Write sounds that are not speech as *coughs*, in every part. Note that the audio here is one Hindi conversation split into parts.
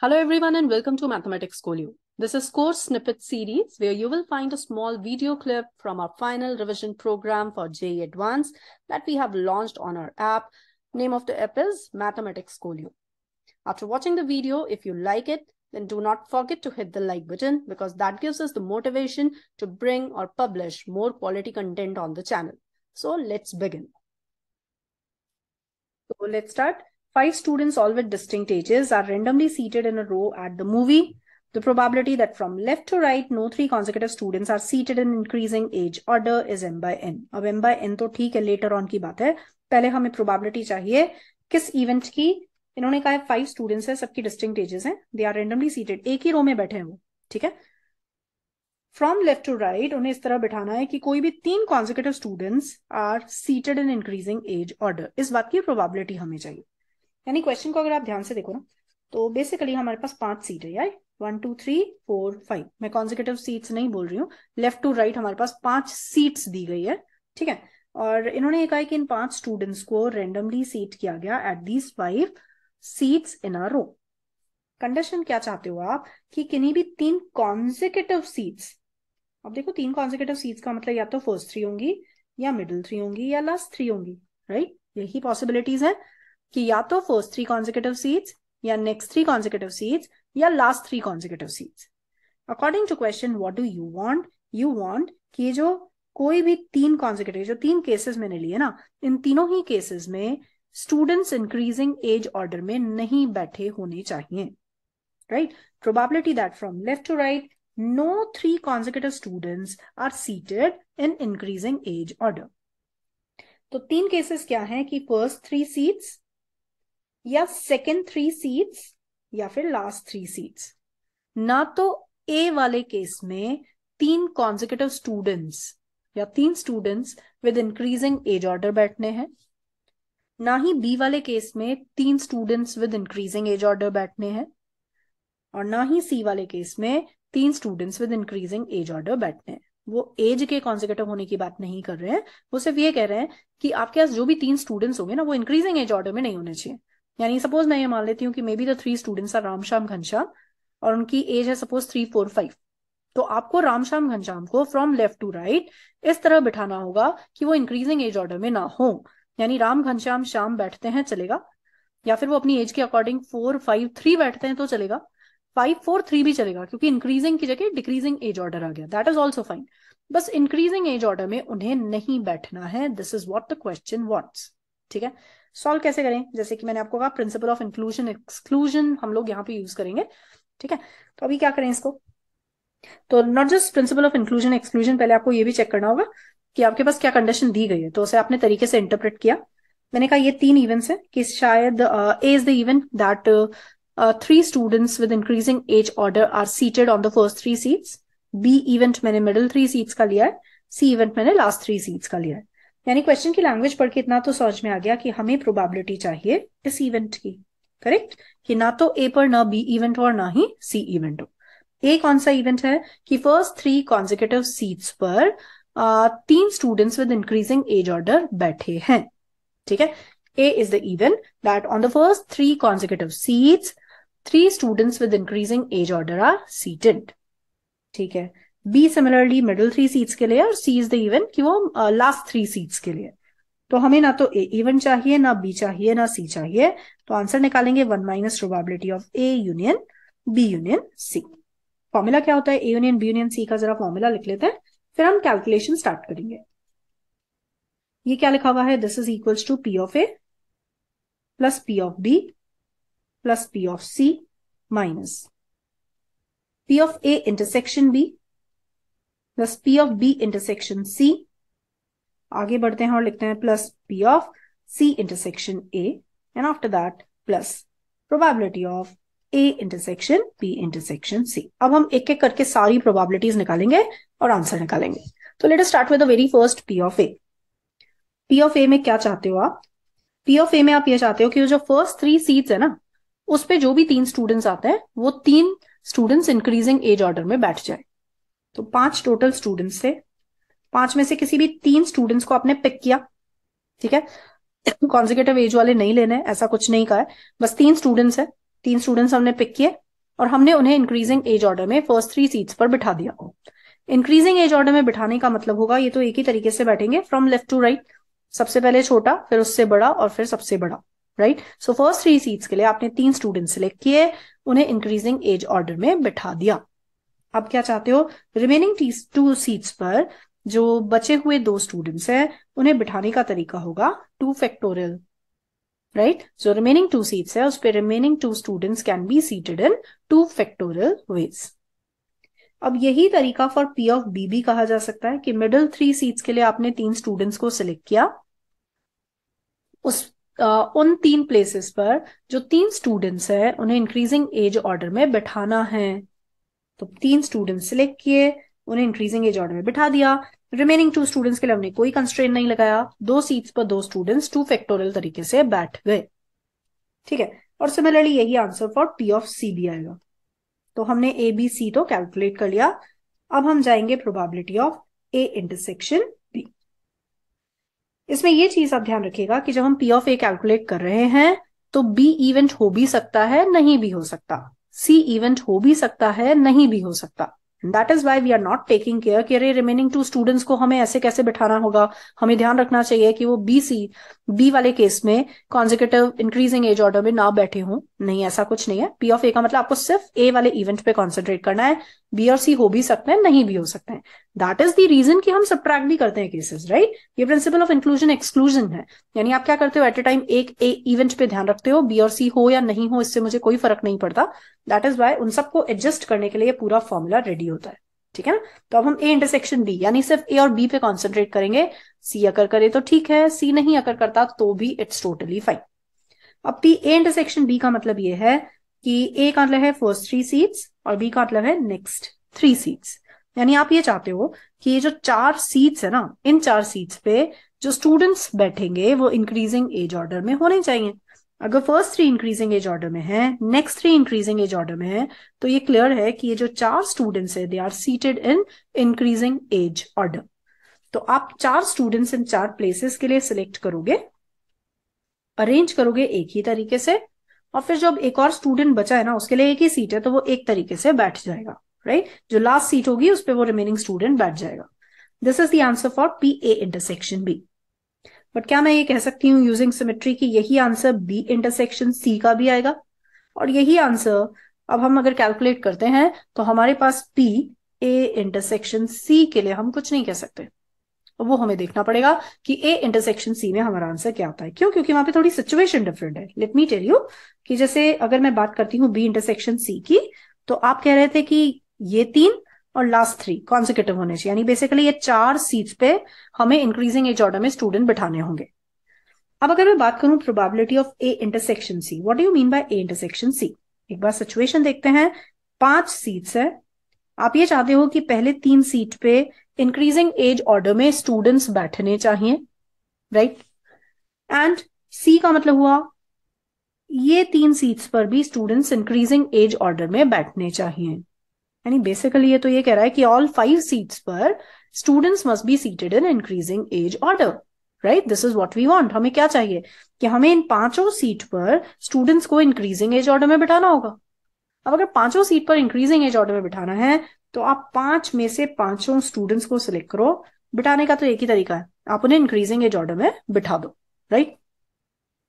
Hello everyone and welcome to Mathematics Kolyu. This is course snippet series where you will find a small video clip from our final revision program for JE Advanced that we have launched on our app. Name of the app is Mathematics Kolyu. After watching the video, if you like it, then do not forget to hit the like button because that gives us the motivation to bring or publish more quality content on the channel. So let's begin. So let's start. Five students, all with distinct ages, are randomly seated in a row at the movie. The probability that from left to right, no three consecutive students are seated in increasing age order is m by n. ab m by n to theek hai later on ki baat hai pehle hame probability chahiye kis event ki इन्होंने कहा है फाइव स्टूडेंट्स है सबकी डिस्टिंक्ट एजेस हैं दे आर रेंडमली सीटेड एक ही रो में बैठे हैं वो ठीक है फ्रॉम लेफ्ट टू राइट उन्हें इस तरह बिठाना है कि कोई भी तीन consecutive students are seated in increasing age order इस बात की प्रोबेबिलिटी हमें चाहिए यानी क्वेश्चन को अगर आप ध्यान से देखो ना तो बेसिकली हमारे पास पांच सीट है यार one two three four five मैं कॉन्जिकेटिव सीट्स नहीं बोल रही हूँ लेफ्ट टू राइट हमारे पास पांच सीट्स दी गई है ठीक है और इन्होंने ये कहा कि इन पांच स्टूडेंट्स को रेंडमली सीट किया गया at these five seats in our row condition क्या चाहते हो आप कि किन्हीं भी तीन कॉन्जिकेटिव सीट्स अब देखो तीन कॉन्जिकेटिव सीट्स का मतलब या तो फर्स्ट थ्री होंगी या मिडिल थ्री होंगी या लास्ट थ्री होंगी राइट यही पॉसिबिलिटीज है कि या तो फर्स्ट थ्री कॉन्जिकेटिव सीट्स या नेक्स्ट थ्री कॉन्जिकेटिव सीट्स या last three consecutive seats according to question what do you want you want कि जो कोई भी तीन कॉन्जिकेटिव जो तीन केसेस मैंने लिए ना इन तीनों ही केसेस में स्टूडेंट्स इंक्रीजिंग एज ऑर्डर में नहीं बैठे होने चाहिए right probability that from left to right no three consecutive students are seated in increasing age order तो तीन केसेस क्या हैं कि फर्स्ट थ्री सीट्स या सेकेंड थ्री सीट्स या फिर लास्ट थ्री सीट्स ना तो ए वाले केस में तीन कॉन्जिकेटिव स्टूडेंट्स या तीन students with increasing age order बैठने हैं ना ही बी वाले केस में तीन students with increasing age order बैठने हैं और ना ही सी वाले केस में तीन students with increasing age order बैठने हैं वो एज के कॉन्जिकेटिव होने की बात नहीं कर रहे हैं वो सिर्फ ये कह रहे हैं कि आपके पास जो भी तीन स्टूडेंट्स होंगे ना वो इंक्रीजिंग एज ऑर्डर में नहीं होने चाहिए यानी सपोज मैं ये मान लेती हूँ कि maybe the three students are Ram Shyam Ghanshyam और उनकी एज है सपोज थ्री फोर फाइव तो आपको राम श्याम घनश्याम को फ्रॉम लेफ्ट टू राइट इस तरह बिठाना होगा कि वो इंक्रीजिंग एज ऑर्डर में ना हो यानी राम घनश्याम श्याम बैठते हैं चलेगा या फिर वो अपनी एज के अकॉर्डिंग फोर फाइव थ्री बैठते हैं तो चलेगा फाइव फोर थ्री भी चलेगा क्योंकि इंक्रीजिंग की जगह डिक्रीजिंग एज ऑर्डर आ गया दैट इज ऑल्सो फाइन बस इंक्रीजिंग एज ऑर्डर में उन्हें नहीं बैठना है this is what the question what's ठीक है सॉल्व कैसे करें जैसे कि मैंने आपको कहा प्रिंसिपल ऑफ इंक्लूजन एक्सक्लूजन हम लोग यहाँ पे यूज करेंगे ठीक है तो अभी क्या करें इसको तो not just principle of inclusion exclusion पहले आपको ये भी चेक करना होगा कि आपके पास क्या कंडीशन दी गई है तो उसे आपने तरीके से इंटरप्रेट किया मैंने कहा ये तीन इवेंट्स हैं कि शायद A is the event that three students with increasing age order are seated on the first three seats B event मैंने मिडिल थ्री सीट्स का लिया है सी इवेंट मैंने लास्ट थ्री सीट्स का लिया है यानी क्वेश्चन की लैंग्वेज पढ़ के इतना तो समझ में आ गया कि हमें प्रोबेबिलिटी चाहिए इस इवेंट की करेक्ट कि ना तो ए पर ना बी इवेंट हो और ना ही सी इवेंट हो ए कौन सा इवेंट है कि फर्स्ट थ्री कॉन्जिकेटिव सीट्स पर आ, तीन students with increasing age order बैठे हैं ठीक है A is the event that on the first three consecutive seats three students with increasing age order are seated ठीक है B similarly middle three seats के लिए और सी इज द इवन कि वो लास्ट थ्री सीट्स के लिए तो हमें ना तो ए इवन चाहिए ना बी चाहिए ना सी चाहिए तो आंसर निकालेंगे one minus probability of A union B union C formula क्या होता है A union B union C का जरा फॉर्मूला लिख लेते हैं फिर हम कैलकुलेशन स्टार्ट करेंगे ये क्या लिखा हुआ है this is equals to P of A plus P of B plus P of C minus P of A intersection B plus P of B intersection C आगे बढ़ते हैं और लिखते हैं plus P of C intersection A and after that plus probability of A intersection B intersection C अब हम एक एक करके सारी प्रोबेबिलिटीज निकालेंगे और आंसर निकालेंगे तो let start with the very first P of A P of A में क्या चाहते हो आप पी ऑफ ए में आप ये चाहते हो कि जो फर्स्ट थ्री सीट्स है ना उस पे जो भी तीन स्टूडेंट्स आते हैं वो तीन स्टूडेंट्स इंक्रीजिंग एज ऑर्डर में बैठ जाए तो पांच टोटल स्टूडेंट्स थे पांच में से किसी भी तीन स्टूडेंट्स को आपने पिक किया ठीक है कॉन्जिकेटिव एज वाले नहीं लेने ऐसा कुछ नहीं कहा है बस तीन स्टूडेंट्स है तीन स्टूडेंट्स हमने पिक किए और हमने उन्हें इंक्रीजिंग एज ऑर्डर में फर्स्ट थ्री सीट्स पर बिठा दिया इंक्रीजिंग एज ऑर्डर में बिठाने का मतलब होगा ये तो एक ही तरीके से बैठेंगे फ्रॉम लेफ्ट टू राइट सबसे पहले छोटा फिर उससे बड़ा और फिर सबसे बड़ा right so first three seats के लिए आपने तीन स्टूडेंट सिलेक्ट किए उन्हें इंक्रीजिंग एज ऑर्डर में बिठा दिया अब क्या चाहते हो रिमेनिंग टू सीट्स पर जो बचे हुए दो स्टूडेंट्स हैं उन्हें बिठाने का तरीका होगा टू फैक्टोरियल राइट जो रिमेनिंग टू सीट्स है उस पर remaining two students can be seated in two factorial ways अब यही तरीका फॉर पी ऑफ बी भी कहा जा सकता है कि मिडिल थ्री सीट्स के लिए आपने तीन स्टूडेंट्स को सिलेक्ट किया उस आ, उन तीन प्लेसेस पर जो तीन स्टूडेंट्स हैं उन्हें इंक्रीजिंग एज ऑर्डर में बैठाना है तो तीन स्टूडेंट सिलेक्ट किए उन्हें इंक्रीजिंग एज ऑर्डर में बिठा दिया रिमेनिंग टू स्टूडेंट्स के लिए हमने कोई कंस्ट्रेन नहीं लगाया दो सीट्स पर दो स्टूडेंट्स टू फैक्टोरियल तरीके से बैठ गए ठीक है और सिमिलरली यही answer for T of C भी आएगा तो हमने ए बी सी तो कैलकुलेट कर लिया अब हम जाएंगे probability of A intersection B इसमें यह चीज आप ध्यान रखिएगा कि जब हम पी ऑफ ए कैलकुलेट कर रहे हैं तो बी इवेंट हो भी सकता है नहीं भी हो सकता सी इवेंट हो भी सकता है नहीं भी हो सकता that is why we are not taking care कि अरे रिमेनिंग टू स्टूडेंट्स को हमें ऐसे कैसे बिठाना होगा हमें ध्यान रखना चाहिए कि वो बी सी बी वाले केस में कॉन्जिक्यूटिव इंक्रीजिंग एज ऑर्डर में ना बैठे हों नहीं ऐसा कुछ नहीं है पी ऑफ ए का मतलब आपको सिर्फ ए वाले इवेंट पे कॉन्सेंट्रेट करना है बी और सी हो भी सकते हैं नहीं भी हो सकते हैं दैट इज द रीजन कि हम सब्ट्रैक्ट भी करते हैं केसेस राइट right? ये प्रिंसिपल ऑफ इंक्लूजन एक्सक्लूजन है यानी आप क्या करते हो एट ए टाइम एक ए इवेंट पे ध्यान रखते हो बी और सी हो या नहीं हो इससे मुझे कोई फर्क नहीं पड़ता दैट इज वाई उन सबको एडजस्ट करने के लिए पूरा फॉर्मूला रेडी होता है ठीक है ना तो अब हम ए इंटरसेक्शन बी यानी सिर्फ ए और बी पे कॉन्सेंट्रेट करेंगे सी अकर करे तो ठीक है सी नहीं अकर करता तो भी इट्स टोटली फाइन अब पी ए इंटरसेक्शन बी का मतलब ये है कि ए का मतलब है फर्स्ट थ्री सीट्स और बी का मतलब है नेक्स्ट थ्री सीट्स यानी आप ये चाहते हो कि ये जो चार सीट्स है ना इन चार सीट्स पे जो स्टूडेंट्स बैठेंगे वो इंक्रीजिंग एज ऑर्डर में होने चाहिए अगर first three increasing age order में है next three increasing age order में है तो ये क्लियर है कि ये जो चार स्टूडेंट्स है they are seated in increasing age order तो आप चार स्टूडेंट्स इन चार प्लेसेस के लिए सिलेक्ट करोगे अरेंज करोगे एक ही तरीके से और फिर जब एक और स्टूडेंट बचा है ना उसके लिए एक ही सीट है तो वो एक तरीके से बैठ जाएगा राइट जो लास्ट सीट होगी उस पर वो रिमेनिंग स्टूडेंट बैठ जाएगा this is the answer for P A intersection B but क्या मैं ये कह सकती हूँ यूजिंग सिमेट्री की यही आंसर बी इंटरसेक्शन सी का भी आएगा और यही आंसर अब हम अगर कैलकुलेट करते हैं तो हमारे पास पी ए इंटरसेक्शन सी के लिए हम कुछ नहीं कह सकते वो हमें देखना पड़ेगा कि ए इंटरसेक्शन सी में हमारा आंसर क्या आता है क्यों क्योंकि वहां पे थोड़ी सिचुएशन डिफरेंट है लेट मी टेल यू कि जैसे अगर मैं बात करती हूँ बी इंटरसेक्शन सी की तो आप कह रहे थे कि ये तीन और लास्ट थ्री कॉन्सिक्यूटिव होने चाहिए यानी बेसिकली ये चार सीट्स पे हमें इंक्रीजिंग एज ऑर्डर में स्टूडेंट बिठाने होंगे अब अगर मैं बात करूं probability of A intersection C what do you mean by A intersection C एक बार सिचुएशन देखते हैं पांच सीट्स है आप ये चाहते हो कि पहले तीन सीट पे इंक्रीजिंग एज ऑर्डर में स्टूडेंट्स बैठने चाहिए राइट एंड सी का मतलब हुआ ये तीन सीट्स पर भी स्टूडेंट्स इंक्रीजिंग एज ऑर्डर में बैठने चाहिए यानी बेसिकली ये तो ये कह रहा है कि ऑल फाइव सीट्स पर students must be seated in increasing age order right this is what we want हमें क्या चाहिए कि हमें इन पांचों सीट पर स्टूडेंट्स को इंक्रीजिंग एज ऑर्डर में बिठाना होगा अब अगर पांचों सीट पर इंक्रीजिंग एज ऑर्डर में बिठाना है तो आप पांच में से पांचों स्टूडेंट्स को सिलेक्ट करो बिठाने का तो एक ही तरीका है आप उन्हें इंक्रीजिंग एज ऑर्डर में बिठा दो राइट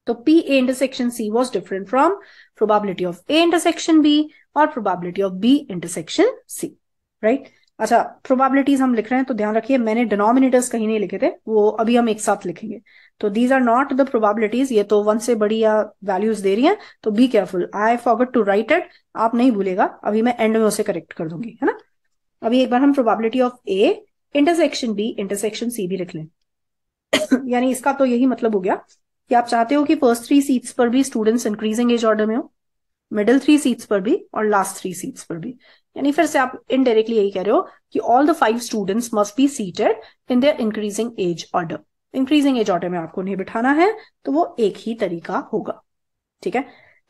तो P A intersection C was different from probability of A intersection B और probability of B intersection C right अच्छा प्रोबेबिलिटीज हम लिख रहे हैं तो ध्यान रखिए मैंने डिनोमिनेटर्स कहीं नहीं लिखे थे वो अभी हम एक साथ लिखेंगे तो these are not the probabilities ये तो वन से बड़ी या वैल्यूज दे रही हैं तो be careful I forget to write it आप नहीं भूलेगा अभी मैं एंड में उसे करेक्ट कर दूंगी है ना अभी एक बार हम probability of A intersection B intersection C भी लिख लें *coughs* यानी इसका तो यही मतलब हो गया कि आप चाहते हो कि फर्स्ट थ्री सीट्स पर भी स्टूडेंट्स इंक्रीजिंग एज ऑर्डर में हो मिडिल थ्री सीट्स पर भी और लास्ट थ्री सीट्स पर भी यानी फिर से आप इनडायरेक्टली यही कह रहे हो कि all the five students must be seated in their increasing age order increasing age order में आपको उन्हें बिठाना है तो वो एक ही तरीका होगा ठीक है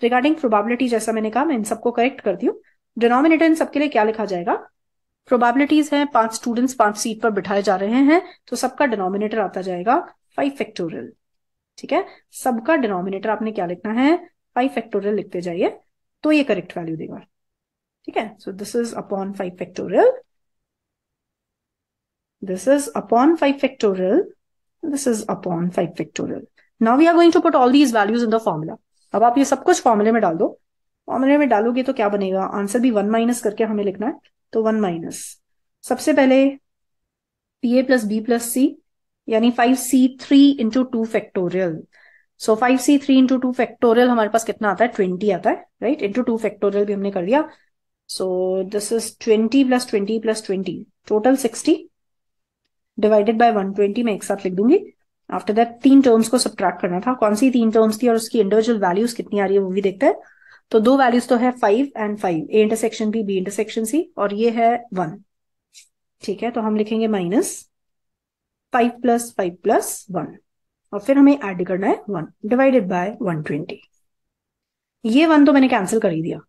रिगार्डिंग प्रोबेबिलिटी जैसा मैंने कहा मैं इन सबको करेक्ट करती हूँ डिनोमिनेटर इन सबके लिए क्या लिखा जाएगा प्रोबेबिलिटीज है पांच स्टूडेंट्स पांच सीट पर बिठाए जा रहे हैं तो सबका डिनोमिनेटर आता जाएगा फाइव फैक्टोरियल ठीक है सबका डिनोमिनेटर आपने क्या लिखना है फाइव फैक्टोरियल लिखते जाइए तो ये करेक्ट वैल्यू देगा ठीक है so this is upon five factorial this is upon five factorial this is upon five factorial now we are going to put all these values in the formula अब आप ये सब कुछ फॉर्मूले में डाल दो फॉर्मूले में डालोगे तो क्या बनेगा आंसर भी वन माइनस करके हमें लिखना है तो वन माइनस सबसे पहले P A plus B plus C यानी five C three into two factorial so five C three into two factorial हमारे पास कितना आता है ट्वेंटी आता है राइट इंटू टू फैक्टोरियल भी हमने कर दिया So this is 20 plus 20 plus 20. Total 60 divided by 120 मैं एक साथ लिख दूंगी आफ्टर दैट तीन टर्म्स को सब्ट्रैक्ट करना था कौन सी तीन टर्म्स थी और उसकी इंडिविजुअल वैल्यूज कितनी आ रही है वो भी देखते हैं तो दो वैल्यूज तो है five and five A intersection B B intersection C और ये है वन ठीक है तो हम लिखेंगे minus five plus five plus one और फिर हमें ऐड करना है one divided by one twenty ये वन तो मैंने कैंसिल कर ही दिया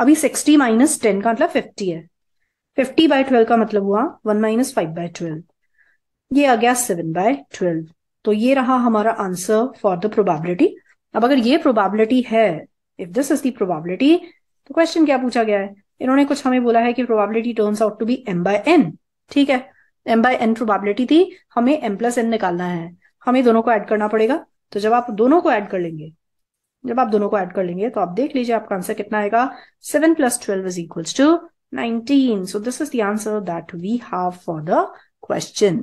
अभी सिक्सटी माइनस टेन का मतलब फिफ्टी है फिफ्टी बाय ट्वेल्व का मतलब हुआ one minus five by twelve ये आ गया सेवन बाय ट्वेल्व तो ये रहा हमारा आंसर फॉर द प्रोबेबिलिटी अब अगर ये प्रोबेबिलिटी है if this is the probability तो क्वेश्चन क्या पूछा गया है इन्होंने कुछ हमें बोला है कि probability turns out to be M by N ठीक है एम बाय एन प्रोबेबिलिटी थी हमें एम प्लस एन निकालना है हमें दोनों को ऐड करना पड़ेगा तो जब आप दोनों को ऐड कर लेंगे जब आप दोनों को ऐड कर लेंगे तो आप देख लीजिए आपका आंसर कितना आएगा seven plus twelve is equals to nineteen so this is the answer that we have for the question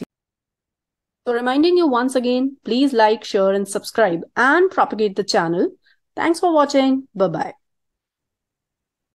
so reminding you once again please like share and subscribe and propagate the channel thanks for watching bye